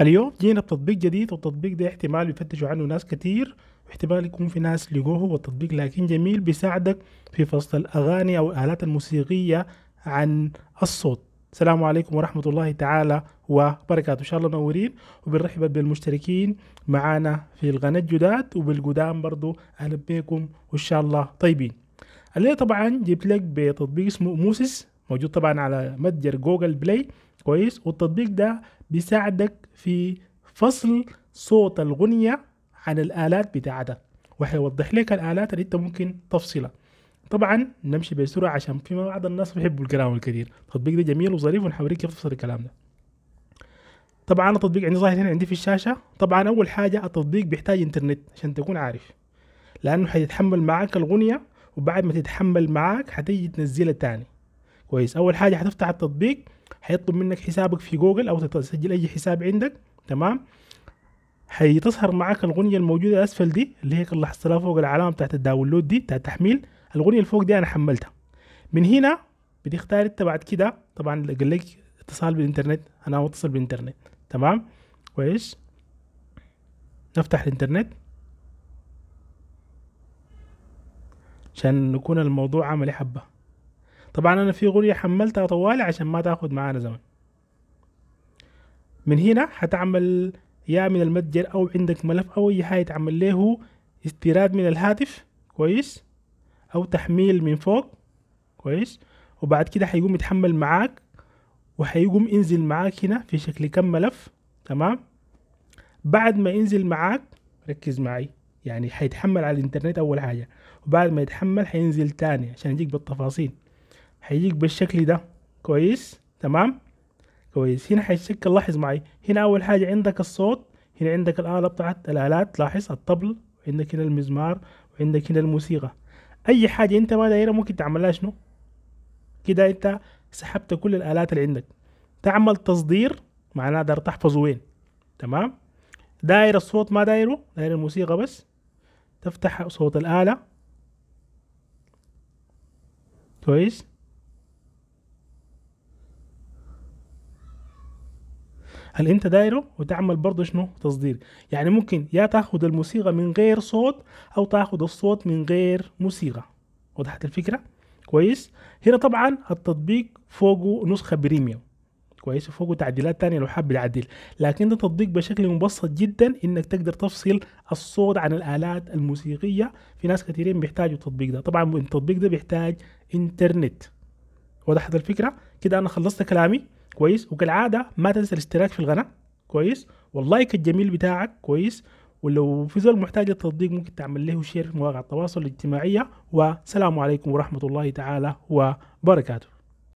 اليوم جينا بتطبيق جديد والتطبيق ده احتمال يفتشوا عنه ناس كتير واحتمال يكون في ناس لقوه هو التطبيق لكن جميل بيساعدك في فصل الأغاني أو الآلات الموسيقية عن الصوت السلام عليكم ورحمة الله تعالى وبركاته إن شاء الله منورين وبنرحب بالمشتركين معانا في القناة الجداد وبالقدام برضو أهلا بكم وإن شاء الله طيبين الليلة طبعا جبت لك بتطبيق اسمه موسيس موجود طبعا على متجر جوجل بلاي كويس والتطبيق ده بيساعدك في فصل صوت الغنية عن الآلات بتاعتها وهيوضح لك الآلات اللي انت ممكن تفصلها طبعا نمشي بسرعة عشان في بعض الناس بيحبوا الكلام الكثير التطبيق ده جميل وظريف ونحوريك كيف تفصل الكلام ده طبعا التطبيق عندي ظاهر هنا عندي في الشاشة طبعا أول حاجة التطبيق بيحتاج إنترنت عشان تكون عارف لأنه حيتحمل معاك الأغنية وبعد ما تتحمل معاك حتيجي تنزلها تاني كويس اول حاجه هتفتح التطبيق هيطلب منك حسابك في جوجل او تسجل اي حساب عندك تمام هيتظهر معاك الاغنيه الموجوده اسفل دي اللي هي اللي حصلها فوق العلامه بتاعت الداونلود دي بتاعت التحميل الاغنيه اللي فوق دي انا حملتها من هنا بتختار انت بعد كده طبعا قال لك اتصال بالانترنت انا متصل بالانترنت تمام كويس نفتح الانترنت عشان نكون الموضوع عملي حبه طبعا انا في غرية حملتها طوالي عشان ما تاخد معانا زمن من هنا حتعمل يا من المتجر او عندك ملف او اي حاجة تعمل له استيراد من الهاتف كويس او تحميل من فوق كويس وبعد كده هيقوم يتحمل معاك وهيقوم ينزل معاك هنا في شكل كم ملف تمام بعد ما ينزل معاك ركز معي يعني هيتحمل على الانترنت اول حاجه وبعد ما يتحمل هينزل تاني عشان يجيك بالتفاصيل هيجيك بالشكل ده كويس تمام كويس هنا هيتشكل لاحظ معي هنا اول حاجه عندك الصوت هنا عندك الاله بتاعت الالات لاحظ الطبل وعندك هنا المزمار وعندك هنا الموسيقى اي حاجه انت ما دايرها ممكن تعملها شنو كده انت سحبت كل الالات اللي عندك تعمل تصدير معناه دار تحفظه وين تمام داير الصوت ما دايره داير الموسيقى بس تفتح صوت الاله كويس هل انت دايره وتعمل برضه شنو تصدير يعني ممكن يا تاخد الموسيقى من غير صوت او تاخد الصوت من غير موسيقى وضحت الفكره كويس هنا طبعا التطبيق فوقه نسخه بريميوم كويس وفوقه تعديلات تانية لو حاب يعدل لكن ده تطبيق بشكل مبسط جدا انك تقدر تفصل الصوت عن الالات الموسيقيه في ناس كثيرين بيحتاجوا التطبيق ده طبعا التطبيق ده بيحتاج انترنت وضحت الفكره كده انا خلصت كلامي كويس وكالعاده ما تنسى الاشتراك في القناه كويس واللايك الجميل بتاعك كويس ولو في زول محتاج التصديق ممكن تعمل له شير في مواقع التواصل الاجتماعيه والسلام عليكم ورحمه الله تعالى وبركاته